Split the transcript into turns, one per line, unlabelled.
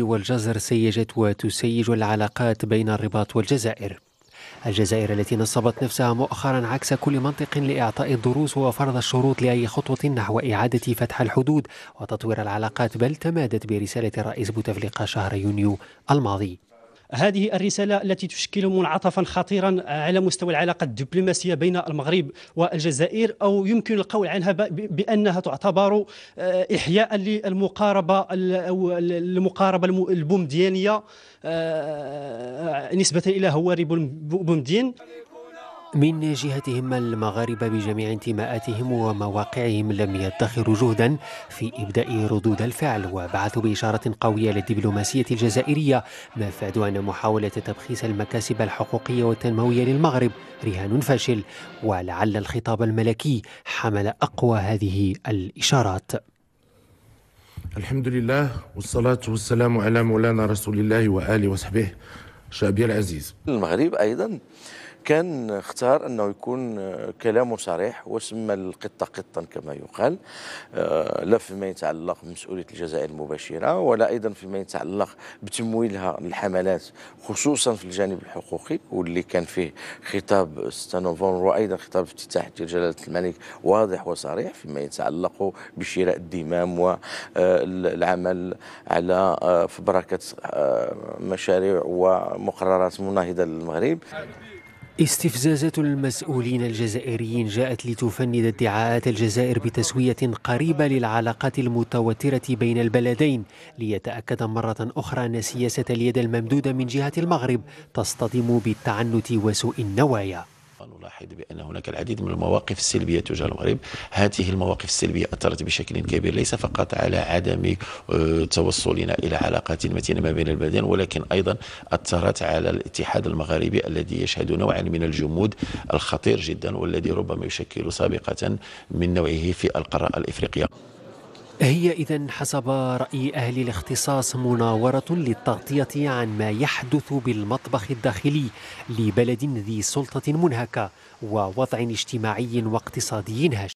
والجزر سيجت وتسيج العلاقات بين الرباط والجزائر الجزائر التي نصبت نفسها مؤخرا عكس كل منطق لإعطاء الدروس وفرض الشروط لأي خطوة نحو إعادة فتح الحدود وتطوير العلاقات بل تمادت برسالة الرئيس بوتفليقة شهر يونيو الماضي هذه الرسالة التي تشكل منعطفا خطيرا على مستوى العلاقة الدبلوماسية بين المغرب والجزائر أو يمكن القول عنها بأنها تعتبر آه، إحياء للمقاربة أو المقاربة البومديانية آه، آه، نسبة إلى هواري بومدين من جهتهم المغاربة بجميع انتماءاتهم ومواقعهم لم يدخروا جهدا في إبداء ردود الفعل وبعثوا بإشارة قوية للدبلوماسية الجزائرية ما فاد أن محاولة تبخيس المكاسب الحقوقية والتنموية للمغرب رهان فاشل ولعل الخطاب الملكي حمل أقوى هذه الإشارات الحمد لله والصلاة والسلام
على مولانا رسول الله وآله وصحبه شعبي العزيز
المغرب أيضا كان اختار انه يكون آه، كلامه صريح وسمى القطه قطا كما يقال آه، لا فيما يتعلق بمسؤوليه الجزائر المباشره ولا ايضا فيما يتعلق بتمويلها للحملات خصوصا في الجانب الحقوقي واللي كان فيه خطاب 6 نوفمبر وايضا خطاب افتتاح جلاله الملك واضح وصريح فيما يتعلق بشراء الدمام والعمل آه، على في بركه مشاريع ومقررات مناهضه للمغرب
استفزازات المسؤولين الجزائريين جاءت لتفند ادعاءات الجزائر بتسوية قريبة للعلاقات المتوترة بين البلدين ليتأكد مرة أخرى أن سياسة اليد الممدودة من جهة المغرب تصطدم بالتعنت وسوء النوايا
نلاحظ بأن هناك العديد من المواقف السلبية تجاه المغرب هذه المواقف السلبية أثرت بشكل كبير ليس فقط على عدم آه، توصلنا إلى علاقات متينة ما بين البلدين ولكن أيضا أثرت على الاتحاد المغاربي الذي يشهد نوعا من الجمود الخطير جدا والذي ربما يشكل سابقة من نوعه في القارة الإفريقية
هي إذا حسب رأي أهل الاختصاص مناورة للتغطية عن ما يحدث بالمطبخ الداخلي لبلد ذي سلطة منهكة ووضع اجتماعي واقتصادي هش